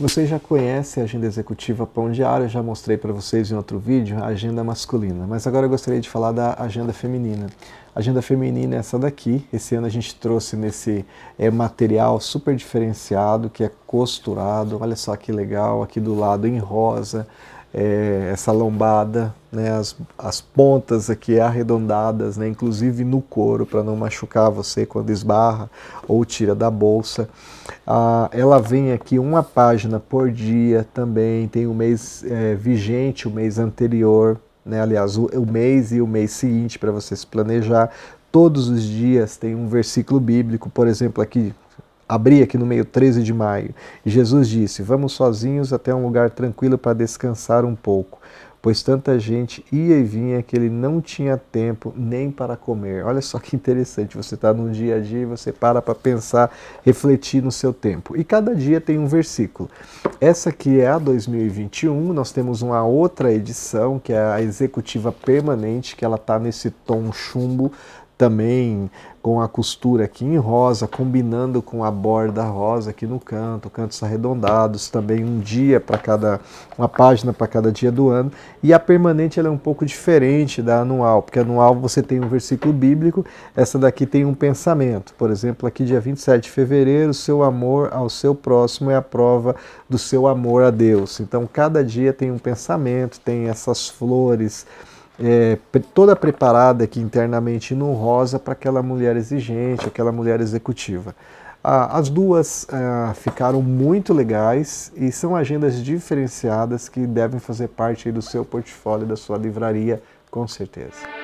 Vocês já conhecem a agenda executiva Pão Diário, já mostrei para vocês em outro vídeo a agenda masculina, mas agora eu gostaria de falar da agenda feminina. A agenda feminina é essa daqui, esse ano a gente trouxe nesse é, material super diferenciado, que é costurado, olha só que legal, aqui do lado em rosa, é, essa lombada, né, as, as pontas aqui arredondadas, né, inclusive no couro, para não machucar você quando esbarra ou tira da bolsa. Ah, ela vem aqui uma página por dia também, tem o mês é, vigente, o mês anterior, né, aliás, o, o mês e o mês seguinte para você se planejar. Todos os dias tem um versículo bíblico, por exemplo, aqui abrir aqui no meio 13 de maio. Jesus disse: Vamos sozinhos até um lugar tranquilo para descansar um pouco, pois tanta gente ia e vinha que ele não tinha tempo nem para comer. Olha só que interessante, você está no dia a dia e você para para pensar, refletir no seu tempo. E cada dia tem um versículo. Essa aqui é a 2021, nós temos uma outra edição, que é a executiva permanente, que ela está nesse tom chumbo também com a costura aqui em rosa, combinando com a borda rosa aqui no canto, cantos arredondados, também um dia para cada, uma página para cada dia do ano. E a permanente ela é um pouco diferente da anual, porque anual você tem um versículo bíblico, essa daqui tem um pensamento. Por exemplo, aqui dia 27 de fevereiro, seu amor ao seu próximo é a prova do seu amor a Deus. Então cada dia tem um pensamento, tem essas flores, é, toda preparada aqui internamente no rosa para aquela mulher exigente, aquela mulher executiva. Ah, as duas ah, ficaram muito legais e são agendas diferenciadas que devem fazer parte do seu portfólio, da sua livraria, com certeza.